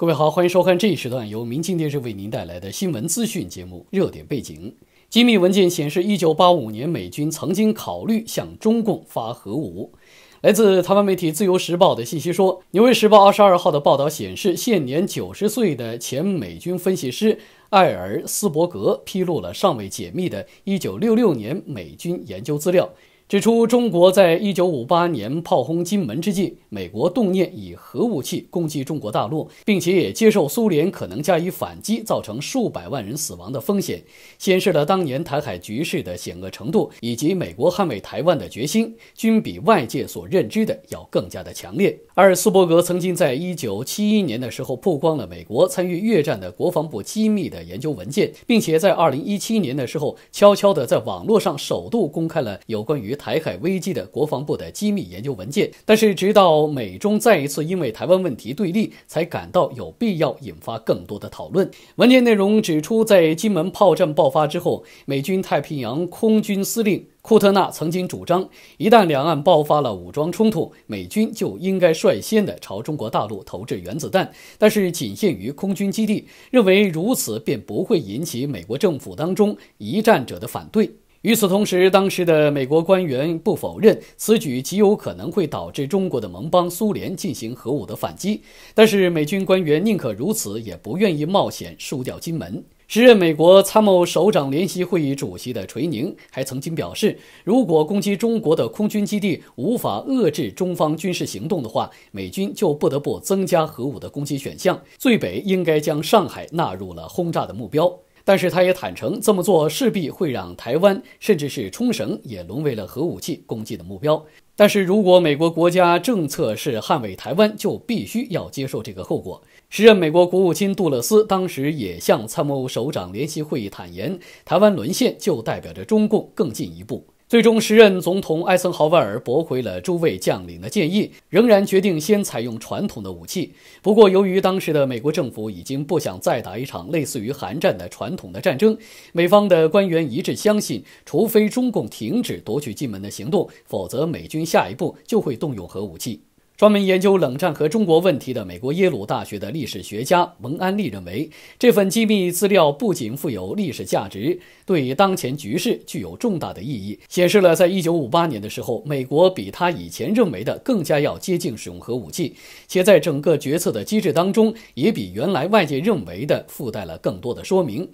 各位好，欢迎收看这一时段由明清电视为您带来的新闻资讯节目《热点背景》。机密文件显示，一九八五年美军曾经考虑向中共发核武。来自台湾媒体《自由时报》的信息说，《纽约时报》二十二号的报道显示，现年九十岁的前美军分析师艾尔斯伯格披露了尚未解密的1966年美军研究资料。指出，中国在一九五八年炮轰金门之际，美国动念以核武器攻击中国大陆，并且也接受苏联可能加以反击，造成数百万人死亡的风险，显示了当年台海局势的险恶程度，以及美国捍卫台湾的决心，均比外界所认知的要更加的强烈。而斯伯格曾经在一九七一年的时候曝光了美国参与越战的国防部机密的研究文件，并且在二零一七年的时候悄悄地在网络上首度公开了有关于。台海危机的国防部的机密研究文件，但是直到美中再一次因为台湾问题对立，才感到有必要引发更多的讨论。文件内容指出，在金门炮战爆发之后，美军太平洋空军司令库特纳曾经主张，一旦两岸爆发了武装冲突，美军就应该率先的朝中国大陆投掷原子弹，但是仅限于空军基地，认为如此便不会引起美国政府当中一战者的反对。与此同时，当时的美国官员不否认此举极有可能会导致中国的盟邦苏联进行核武的反击，但是美军官员宁可如此，也不愿意冒险输掉金门。时任美国参谋首长联席会议主席的垂宁还曾经表示，如果攻击中国的空军基地无法遏制中方军事行动的话，美军就不得不增加核武的攻击选项，最北应该将上海纳入了轰炸的目标。但是他也坦诚，这么做势必会让台湾甚至是冲绳也沦为了核武器攻击的目标。但是如果美国国家政策是捍卫台湾，就必须要接受这个后果。时任美国国务卿杜勒斯当时也向参谋首长联席会议坦言，台湾沦陷就代表着中共更进一步。最终，时任总统艾森豪威尔驳回了诸位将领的建议，仍然决定先采用传统的武器。不过，由于当时的美国政府已经不想再打一场类似于韩战的传统的战争，美方的官员一致相信，除非中共停止夺取金门的行动，否则美军下一步就会动用核武器。专门研究冷战和中国问题的美国耶鲁大学的历史学家蒙安利认为，这份机密资料不仅富有历史价值，对当前局势具有重大的意义，显示了在1958年的时候，美国比他以前认为的更加要接近使用核武器，且在整个决策的机制当中，也比原来外界认为的附带了更多的说明。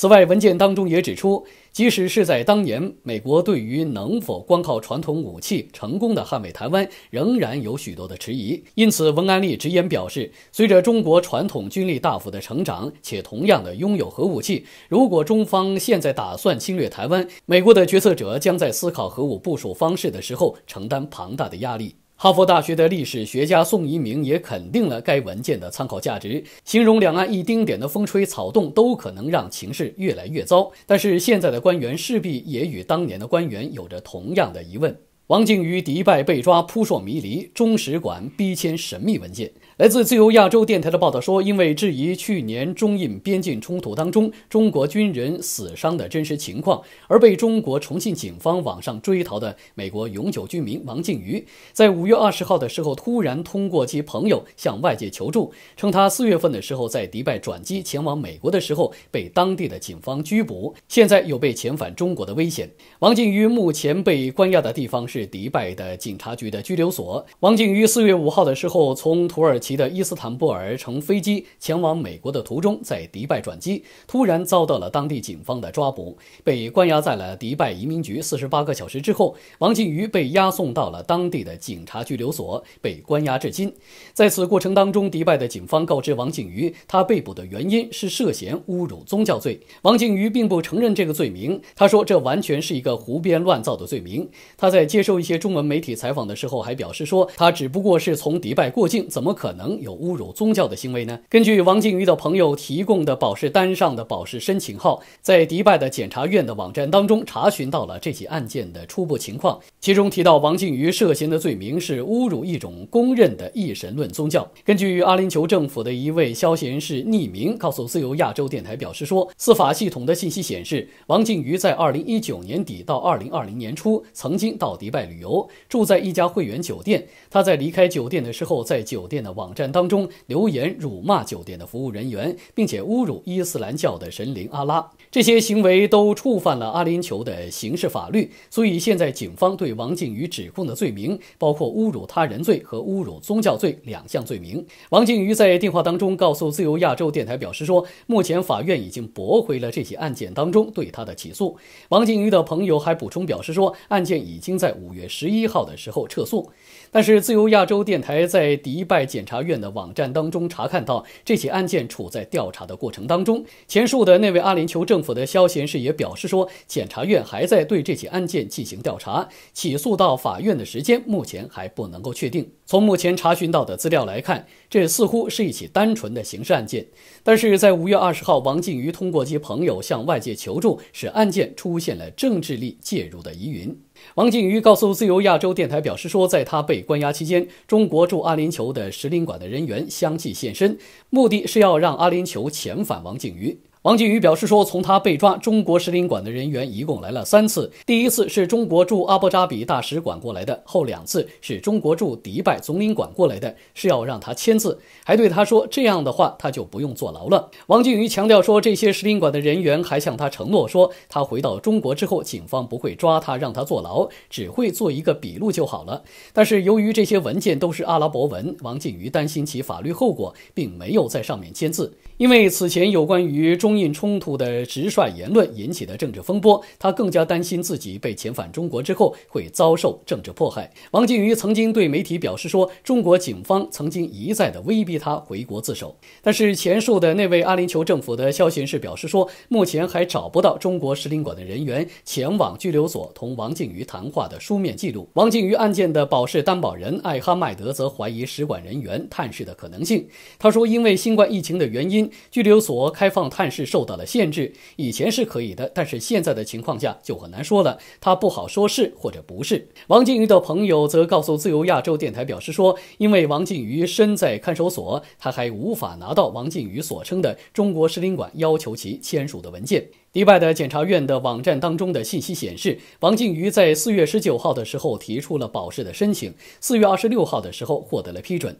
此外，文件当中也指出，即使是在当年，美国对于能否光靠传统武器成功的捍卫台湾，仍然有许多的迟疑。因此，文安利直言表示，随着中国传统军力大幅的成长，且同样的拥有核武器，如果中方现在打算侵略台湾，美国的决策者将在思考核武部署方式的时候，承担庞大的压力。哈佛大学的历史学家宋一鸣也肯定了该文件的参考价值，形容两岸一丁点的风吹草动都可能让情势越来越糟。但是现在的官员势必也与当年的官员有着同样的疑问。王靖宇迪拜被抓扑朔迷离，中使馆逼签神秘文件。来自自由亚洲电台的报道说，因为质疑去年中印边境冲突当中中国军人死伤的真实情况，而被中国重庆警方网上追逃的美国永久居民王靖瑜，在五月二十号的时候突然通过其朋友向外界求助，称他四月份的时候在迪拜转机前往美国的时候被当地的警方拘捕，现在有被遣返中国的危险。王靖瑜目前被关押的地方是迪拜的警察局的拘留所。王靖瑜四月五号的时候从土耳其。的伊斯坦布尔乘飞机前往美国的途中，在迪拜转机，突然遭到了当地警方的抓捕，被关押在了迪拜移民局四十八个小时之后，王靖宇被押送到了当地的警察拘留所，被关押至今。在此过程当中，迪拜的警方告知王靖宇，他被捕的原因是涉嫌侮辱宗教罪。王靖宇并不承认这个罪名，他说这完全是一个胡编乱造的罪名。他在接受一些中文媒体采访的时候还表示说，他只不过是从迪拜过境，怎么可能？能有侮辱宗教的行为呢？根据王靖瑜的朋友提供的保释单上的保释申请号，在迪拜的检察院的网站当中查询到了这起案件的初步情况，其中提到王靖瑜涉嫌的罪名是侮辱一种公认的异神论宗教。根据阿联酋政府的一位消息人士匿名告诉自由亚洲电台表示说，司法系统的信息显示，王靖瑜在二零一九年底到二零二零年初曾经到迪拜旅游，住在一家会员酒店。他在离开酒店的时候，在酒店的网网站当中留言辱骂酒店的服务人员，并且侮辱伊斯兰教的神灵阿拉，这些行为都触犯了阿联酋的刑事法律。所以现在警方对王靖宇指控的罪名包括侮辱他人罪和侮辱宗教罪两项罪名。王靖宇在电话当中告诉自由亚洲电台表示说，目前法院已经驳回了这起案件当中对他的起诉。王靖宇的朋友还补充表示说，案件已经在五月十一号的时候撤诉。但是，自由亚洲电台在迪拜检察院的网站当中查看到，这起案件处在调查的过程当中。前述的那位阿联酋政府的息人士也表示说，检察院还在对这起案件进行调查，起诉到法院的时间目前还不能够确定。从目前查询到的资料来看，这似乎是一起单纯的刑事案件。但是在五月二十号，王靖瑜通过其朋友向外界求助，使案件出现了政治力介入的疑云。王靖瑜告诉自由亚洲电台，表示说，在他被关押期间，中国驻阿联酋的使领馆的人员相继现身，目的是要让阿联酋遣返王靖瑜。王靖宇表示说，从他被抓，中国使领馆的人员一共来了三次。第一次是中国驻阿布扎比大使馆过来的，后两次是中国驻迪拜总领馆过来的，是要让他签字，还对他说这样的话，他就不用坐牢了。王靖宇强调说，这些使领馆的人员还向他承诺说，他回到中国之后，警方不会抓他让他坐牢，只会做一个笔录就好了。但是由于这些文件都是阿拉伯文，王靖宇担心其法律后果，并没有在上面签字。因为此前有关于中中印冲突的直率言论引起的政治风波，他更加担心自己被遣返中国之后会遭受政治迫害。王靖宇曾经对媒体表示说，中国警方曾经一再的威逼他回国自首。但是前述的那位阿联酋政府的消息人士表示说，目前还找不到中国使领馆的人员前往拘留所同王靖宇谈话的书面记录。王靖宇案件的保释担保人艾哈迈德则怀疑使馆人员探视的可能性。他说，因为新冠疫情的原因，拘留所开放探视。是受到了限制，以前是可以的，但是现在的情况下就很难说了，他不好说是或者不是。王靖宇的朋友则告诉自由亚洲电台，表示说，因为王靖宇身在看守所，他还无法拿到王靖宇所称的中国使领馆要求其签署的文件。迪拜的检察院的网站当中的信息显示，王靖宇在四月十九号的时候提出了保释的申请，四月二十六号的时候获得了批准。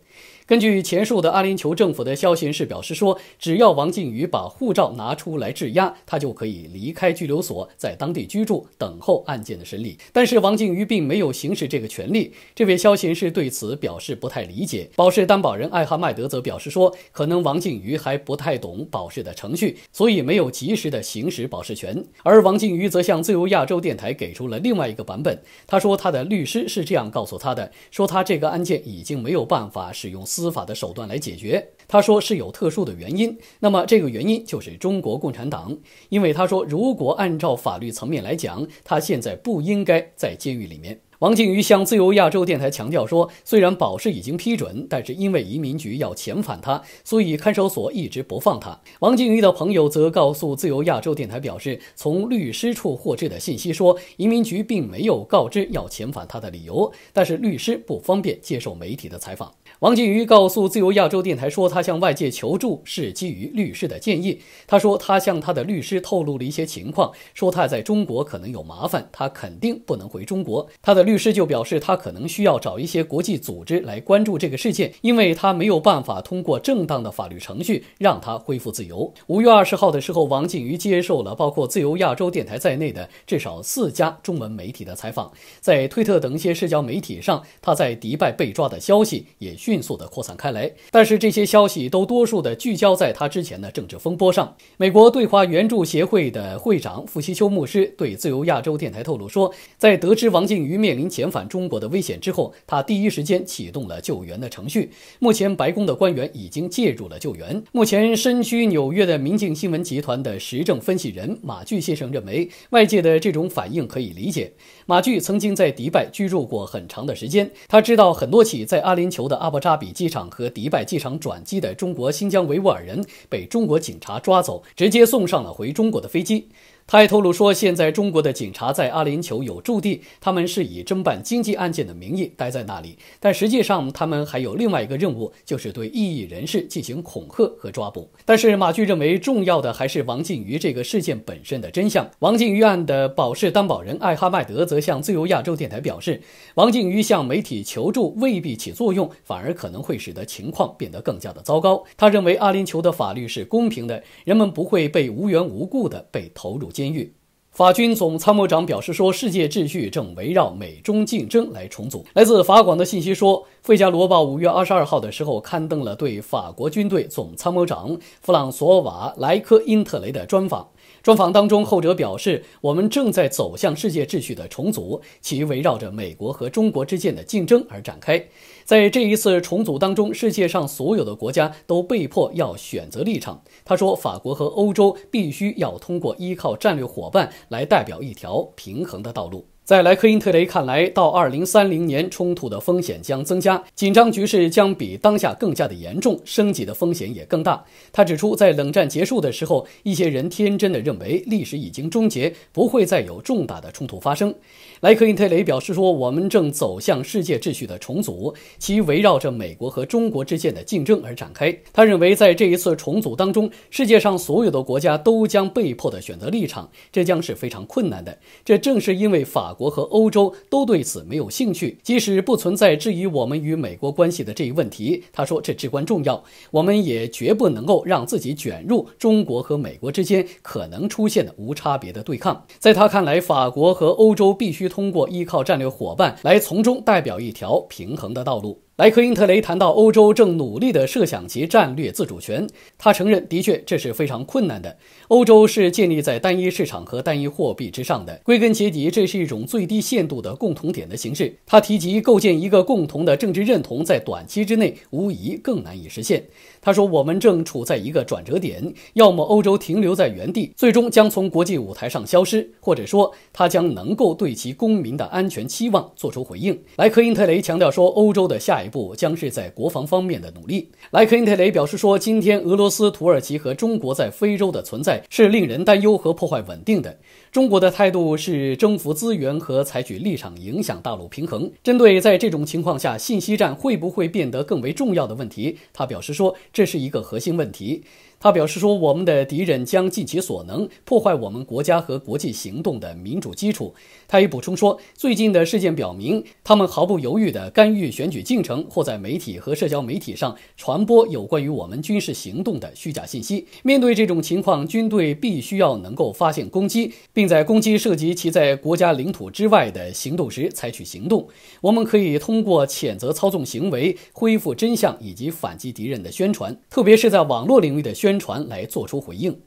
根据前述的阿联酋政府的消息人士表示说，只要王靖宇把护照拿出来质押，他就可以离开拘留所，在当地居住，等候案件的审理。但是王靖宇并没有行使这个权利。这位消息人士对此表示不太理解。保释担保人艾哈迈德则表示说，可能王靖宇还不太懂保释的程序，所以没有及时的行使保释权。而王靖宇则向自由亚洲电台给出了另外一个版本。他说他的律师是这样告诉他的，说他这个案件已经没有办法使用。司法的手段来解决。他说是有特殊的原因，那么这个原因就是中国共产党，因为他说如果按照法律层面来讲，他现在不应该在监狱里面。王靖宇向自由亚洲电台强调说，虽然保释已经批准，但是因为移民局要遣返他，所以看守所一直不放他。王靖宇的朋友则告诉自由亚洲电台表示，从律师处获知的信息说，移民局并没有告知要遣返他的理由，但是律师不方便接受媒体的采访。王靖宇告诉自由亚洲电台说他。他向外界求助是基于律师的建议。他说，他向他的律师透露了一些情况，说他在中国可能有麻烦，他肯定不能回中国。他的律师就表示，他可能需要找一些国际组织来关注这个事件，因为他没有办法通过正当的法律程序让他恢复自由。五月二十号的时候，王靖瑜接受了包括自由亚洲电台在内的至少四家中文媒体的采访。在推特等一些社交媒体上，他在迪拜被抓的消息也迅速的扩散开来。但是这些消息。都多数的聚焦在他之前的政治风波上。美国对华援助协会的会长傅西丘牧师对自由亚洲电台透露说，在得知王靖宇面临遣返中国的危险之后，他第一时间启动了救援的程序。目前，白宫的官员已经介入了救援。目前，身居纽约的民进新闻集团的时政分析人马巨先生认为，外界的这种反应可以理解。马剧曾经在迪拜居住过很长的时间，他知道很多起在阿联酋的阿布扎比机场和迪拜机场转机的中国新疆维吾尔人被中国警察抓走，直接送上了回中国的飞机。他还透露说，现在中国的警察在阿联酋有驻地，他们是以侦办经济案件的名义待在那里，但实际上他们还有另外一个任务，就是对异议人士进行恐吓和抓捕。但是马巨认为，重要的还是王靖宇这个事件本身的真相。王靖宇案的保释担保人艾哈迈德则向自由亚洲电台表示，王靖宇向媒体求助未必起作用，反而可能会使得情况变得更加的糟糕。他认为阿联酋的法律是公平的，人们不会被无缘无故的被投入监。监狱，法军总参谋长表示说，世界秩序正围绕美中竞争来重组。来自法广的信息说，《费加罗报》五月二十二号的时候刊登了对法国军队总参谋长弗朗索瓦莱科因特雷的专访。专访当中，后者表示，我们正在走向世界秩序的重组，其围绕着美国和中国之间的竞争而展开。在这一次重组当中，世界上所有的国家都被迫要选择立场。他说法国和欧洲必须要通过依靠战略伙伴来代表一条平衡的道路。在莱克因特雷看来，到二零三零年，冲突的风险将增加，紧张局势将比当下更加的严重，升级的风险也更大。他指出，在冷战结束的时候，一些人天真的认为历史已经终结，不会再有重大的冲突发生。莱克因特雷表示说：“我们正走向世界秩序的重组，其围绕着美国和中国之间的竞争而展开。”他认为，在这一次重组当中，世界上所有的国家都将被迫的选择立场，这将是非常困难的。这正是因为法。国和欧洲都对此没有兴趣，即使不存在质疑我们与美国关系的这一问题，他说这至关重要，我们也绝不能够让自己卷入中国和美国之间可能出现的无差别的对抗。在他看来，法国和欧洲必须通过依靠战略伙伴来从中代表一条平衡的道路。莱克因特雷谈到欧洲正努力地设想其战略自主权，他承认，的确这是非常困难的。欧洲是建立在单一市场和单一货币之上的，归根结底，这是一种最低限度的共同点的形式。他提及构建一个共同的政治认同，在短期之内无疑更难以实现。他说：“我们正处在一个转折点，要么欧洲停留在原地，最终将从国际舞台上消失，或者说，他将能够对其公民的安全期望做出回应。”莱克因特雷强调说：“欧洲的下一。”部将是在国防方面的努力。莱克因特雷表示说：“今天，俄罗斯、土耳其和中国在非洲的存在是令人担忧和破坏稳定的。中国的态度是征服资源和采取立场影响大陆平衡。针对在这种情况下，信息战会不会变得更为重要的问题，他表示说，这是一个核心问题。”他表示说：“我们的敌人将尽其所能破坏我们国家和国际行动的民主基础。”他也补充说：“最近的事件表明，他们毫不犹豫地干预选举进程，或在媒体和社交媒体上传播有关于我们军事行动的虚假信息。面对这种情况，军队必须要能够发现攻击，并在攻击涉及其在国家领土之外的行动时采取行动。我们可以通过谴责操纵行为、恢复真相以及反击敌人的宣传，特别是在网络领域的宣。”宣传来做出回应。